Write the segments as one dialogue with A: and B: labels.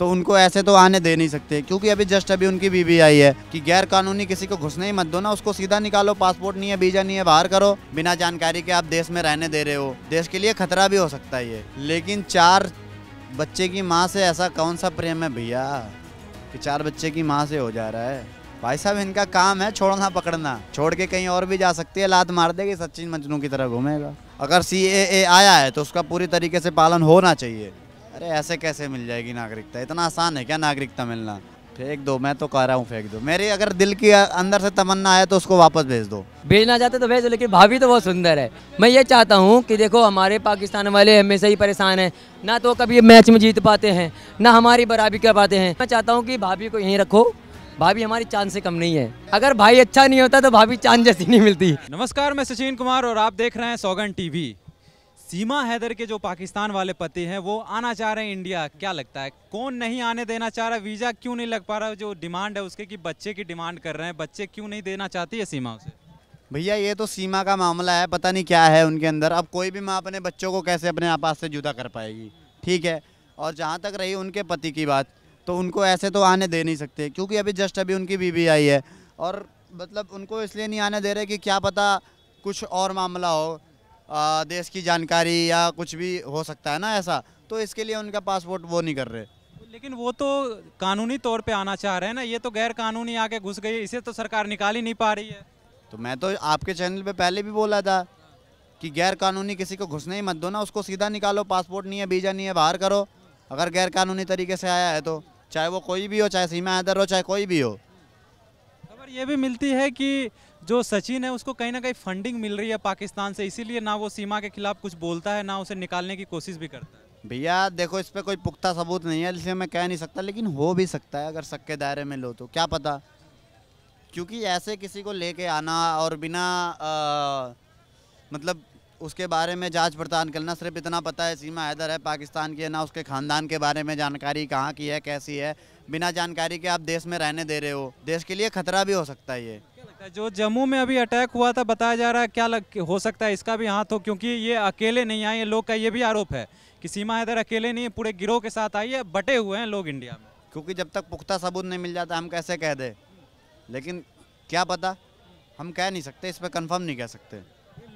A: तो उनको ऐसे तो आने दे नहीं सकते क्योंकि अभी जस्ट अभी उनकी बीबी आई है कि गैर कानूनी किसी को घुसने ही मत दो ना उसको सीधा निकालो पासपोर्ट नहीं है वीजा नहीं है बाहर करो बिना जानकारी के आप देश में रहने दे रहे हो देश के लिए खतरा भी हो सकता है ये लेकिन चार बच्चे की माँ से ऐसा कौन सा प्रेम है भैया कि चार बच्चे की माँ से हो जा रहा है भाई साहब इनका काम है छोड़ना पकड़ना छोड़ के कहीं और भी जा सकती है लात मार देगी सचिन मजनू की तरह घूमेगा अगर सी आया है तो उसका पूरी तरीके से पालन होना चाहिए अरे ऐसे कैसे मिल जाएगी नागरिकता इतना आसान है क्या नागरिकता मिलना फेंक दो मैं तो कह रहा हूँ फेंक दो मेरी अगर दिल की अंदर से तमन्ना आया तो उसको वापस भेज दो भेजना चाहते तो भेज दो लेकिन भाभी तो बहुत सुंदर है मैं ये चाहता हूँ कि
B: देखो हमारे पाकिस्तान वाले हमेशा ही परेशान हैं ना तो कभी मैच में जीत पाते हैं ना हमारी बराबरी कर पाते हैं मैं चाहता हूँ कि भाभी को यहीं रखो भाभी हमारी चांद से कम नहीं है अगर भाई अच्छा नहीं होता तो भाभी चांद जैसी
C: नहीं मिलती नमस्कार मैं सचिन कुमार और आप देख रहे हैं सौगन टीवी सीमा हैदर के जो पाकिस्तान वाले पति हैं वो आना चाह रहे हैं इंडिया क्या लगता है कौन नहीं आने देना चाह रहा वीज़ा क्यों नहीं लग पा रहा जो डिमांड है उसके कि बच्चे की डिमांड कर रहे हैं बच्चे क्यों नहीं देना चाहती है सीमा उसे
A: भैया ये तो सीमा का मामला है पता नहीं क्या है उनके अंदर अब कोई भी माँ अपने बच्चों को कैसे अपने आपात से जुदा कर पाएगी ठीक है और जहाँ तक रही उनके पति की बात तो उनको ऐसे तो आने दे नहीं सकते क्योंकि अभी जस्ट अभी उनकी बीवी आई है और मतलब उनको इसलिए नहीं आने दे रहे कि क्या पता कुछ और मामला हो आ, देश की जानकारी या कुछ भी हो सकता है ना ऐसा तो इसके लिए उनका पासपोर्ट वो नहीं कर रहे
C: लेकिन वो तो कानूनी तौर पे आना चाह रहे हैं ना ये तो गैर कानूनी आके घुस गई इसे तो सरकार निकाल ही नहीं पा रही है
A: तो मैं तो आपके चैनल पे पहले भी बोला था कि गैर कानूनी किसी को घुसने ही मत दो ना उसको सीधा निकालो पासपोर्ट नहीं है वीज़ा नहीं है बाहर करो अगर गैर कानूनी तरीके से आया है तो चाहे वो कोई भी हो चाहे सीमा हैदर हो चाहे कोई भी हो
C: खबर ये भी मिलती है कि जो सचिन है उसको कहीं ना कहीं फंडिंग मिल रही है पाकिस्तान से इसीलिए ना वो सीमा के खिलाफ कुछ बोलता है ना उसे निकालने की कोशिश भी करता है
A: भैया देखो इस पर कोई पुख्ता सबूत नहीं है इसलिए मैं कह नहीं सकता लेकिन हो भी सकता है अगर शक के दायरे में लो तो क्या पता क्योंकि ऐसे किसी को लेके आना और बिना आ, मतलब उसके बारे में जांच पड़ताल करना सिर्फ इतना पता है सीमा हैदर है पाकिस्तान की है ना उसके ख़ानदान के बारे में जानकारी कहाँ की है कैसी है बिना जानकारी के आप देश में रहने दे रहे हो देश के लिए खतरा भी हो सकता है ये
C: जो जम्मू में अभी अटैक हुआ था बताया जा रहा है क्या लग, हो सकता है इसका भी हाथ हो क्योंकि ये अकेले नहीं आए लोग का ये भी आरोप है कि सीमा हैदर अकेले नहीं पूरे गिरोह के साथ आई है बटे हुए हैं लोग इंडिया में क्योंकि जब तक पुख्ता सबूत नहीं मिल जाता हम कैसे कह दें लेकिन क्या
A: पता हम कह नहीं सकते इस पर कन्फर्म नहीं कह सकते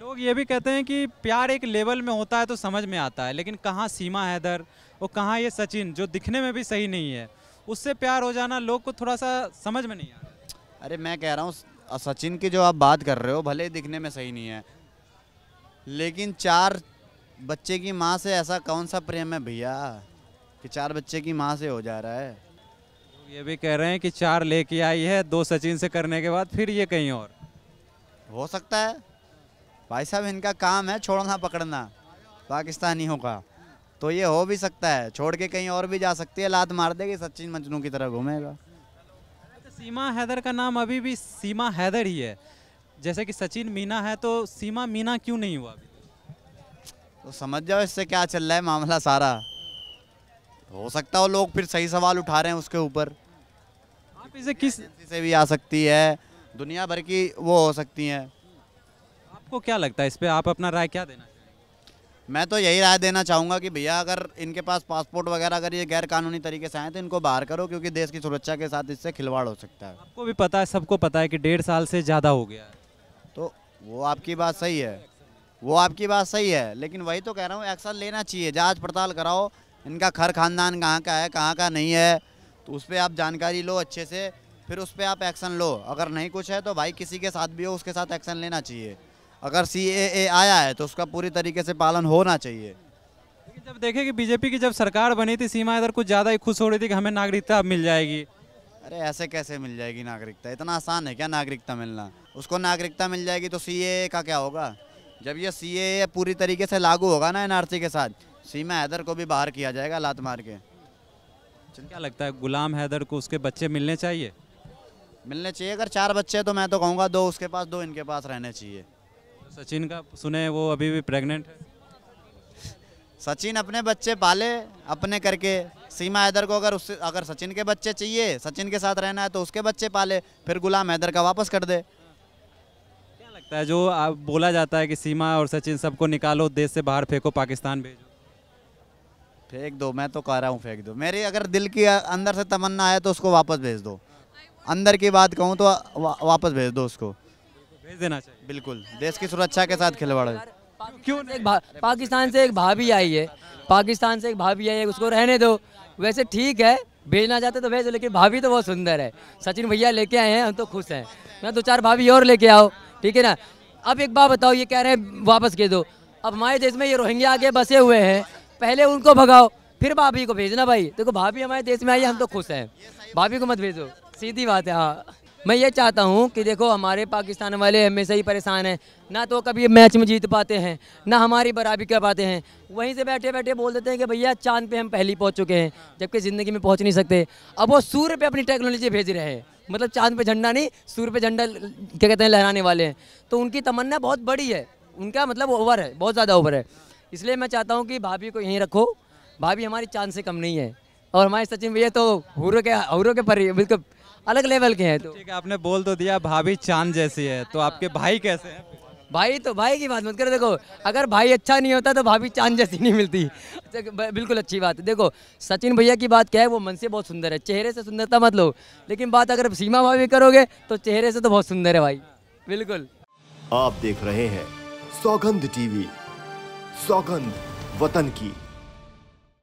C: लोग ये भी कहते हैं कि प्यार एक लेवल में होता है तो समझ में आता है लेकिन कहाँ सीमा हैदर और कहाँ ये सचिन जो दिखने में भी सही नहीं है उससे प्यार हो जाना लोग को थोड़ा सा समझ में नहीं आ रहा अरे मैं कह रहा हूँ
A: सचिन की जो आप बात कर रहे हो भले ही दिखने में सही नहीं है लेकिन चार बच्चे की माँ से ऐसा कौन सा प्रेम है भैया कि चार बच्चे की माँ से हो
C: जा रहा है ये भी कह रहे हैं कि चार लेके आई है दो सचिन से करने के बाद फिर ये कहीं और हो सकता है भाई साहब इनका काम है छोड़ना पकड़ना
A: पाकिस्तानियों का तो ये हो भी सकता है छोड़ के कहीं और भी जा सकती है लात मार
C: देगी सचिन मजनू की तरह घूमेगा
A: अच्छा,
C: सीमा हैदर का नाम अभी भी सीमा हैदर ही है जैसे कि सचिन मीना है तो सीमा मीना क्यों नहीं हुआ अभी तो समझ जाओ इससे क्या चल रहा है मामला सारा हो सकता हो लोग फिर सही
A: सवाल उठा रहे हैं उसके ऊपर आप इसे किस से भी आ सकती है दुनिया भर की वो हो सकती हैं
C: आपको क्या लगता है इस पर आप अपना राय क्या देना
A: मैं तो यही राय देना चाहूँगा कि भैया अगर इनके पास पासपोर्ट वगैरह अगर ये गैर कानूनी तरीके से आए तो इनको बाहर करो क्योंकि देश की सुरक्षा के साथ इससे खिलवाड़ हो सकता
C: है आपको भी पता है सबको पता है कि डेढ़ साल से ज़्यादा हो गया
A: तो वो आपकी बात सही है वो आपकी बात सही है लेकिन वही तो कह रहा हूँ एक्शन लेना चाहिए जाँच पड़ताल कराओ इनका खर खानदान कहाँ का है कहाँ का नहीं है तो उस पर आप जानकारी लो अच्छे से फिर उस पर आप एक्शन लो अगर नहीं कुछ है तो भाई किसी के साथ भी हो उसके साथ एक्शन लेना चाहिए अगर सी आया है तो उसका पूरी तरीके से पालन होना चाहिए
C: जब देखे कि बीजेपी की जब सरकार बनी थी सीमा इधर कुछ ज़्यादा ही खुश हो रही थी कि हमें नागरिकता मिल जाएगी
A: अरे ऐसे कैसे मिल जाएगी नागरिकता इतना आसान है क्या नागरिकता मिलना उसको नागरिकता मिल जाएगी तो सी का क्या होगा जब ये सी पूरी तरीके से लागू होगा ना एनआरसी के साथ सीमा हैदर को भी बाहर किया जाएगा लात मार के अच्छा,
C: क्या लगता है गुलाम हैदर को उसके बच्चे मिलने चाहिए
A: मिलने चाहिए अगर चार बच्चे तो मैं तो कहूँगा दो उसके पास दो इनके पास
C: रहने चाहिए सचिन का सुने वो अभी भी प्रेग्नेंट है
A: सचिन अपने बच्चे पाले अपने करके सीमा हैदर को अगर उससे अगर सचिन के बच्चे चाहिए सचिन के साथ रहना है तो उसके बच्चे पाले फिर गुलाम हैदर का वापस कर दे क्या
C: लगता है जो आप बोला जाता है कि सीमा और सचिन सबको निकालो देश से बाहर फेंको पाकिस्तान भेजो फेंक दो मैं तो कह रहा हूँ फेंक दो मेरी अगर दिल की
A: अंदर से तमन्ना है तो उसको वापस भेज दो अंदर की बात कहूँ तो वा, वापस भेज दो उसको
C: भेज देना चाहिए बिल्कुल
A: देश की सुरक्षा के साथ खिलवाड़
C: क्यों एक
B: पाकिस्तान से एक भाभी आई है पाकिस्तान से एक भाभी आई है उसको रहने दो वैसे ठीक है भेजना चाहते तो भेज दो लेकिन भाभी तो बहुत सुंदर है सचिन भैया लेके आए हैं हम तो खुश हैं मैं दो चार भाभी और लेके आओ ठीक है ना अब एक बात बताओ ये कह रहे हैं वापस के दो अब हमारे देश में ये रोहिंग्या आगे बसे हुए हैं पहले उनको भगाओ फिर भाभी को भेजना भाई देखो भाभी हमारे देश में आई हम तो खुश हैं भाभी को मत भेजो सीधी बात है हाँ मैं ये चाहता हूँ कि देखो हमारे पाकिस्तान वाले हमेशा ही परेशान हैं ना तो कभी मैच में जीत पाते हैं ना हमारी बराबरी कर पाते हैं वहीं से बैठे बैठे बोल देते हैं कि भैया चांद पे हम पहले पहुँच चुके हैं जबकि ज़िंदगी में पहुँच नहीं सकते अब वो सूर्य पे अपनी टेक्नोलॉजी भेज रहे हैं मतलब चांद पर झंडा नहीं सूर्य पर झंडा क्या कहते हैं लहराने वाले हैं तो उनकी तमन्ना बहुत बड़ी है उनका मतलब ओवर है बहुत ज़्यादा ओवर है इसलिए मैं चाहता हूँ कि भाभी को यहीं रखो भाभी हमारी चांद से कम नहीं है और हमारे सचिन भैया तो हूरों के हूरों के परी बिल्कुल अलग लेवल के हैं तो ठीक है आपने बोल तो दिया भाभी चांद जैसी है तो आपके भाई कैसे हैं भाई तो भाई की बात मत करो देखो अगर भाई अच्छा नहीं होता तो भाभी चांद जैसी नहीं मिलती अच्छा, बिल्कुल अच्छी बात है देखो सचिन भैया की बात क्या है वो मन से बहुत सुंदर है चेहरे से सुंदरता मत लो लेकिन बात अगर सीमा भाभी करोगे तो चेहरे से तो बहुत सुंदर है भाई बिल्कुल
A: आप देख रहे हैं सौगंध टीवी
B: सौगंध वतन की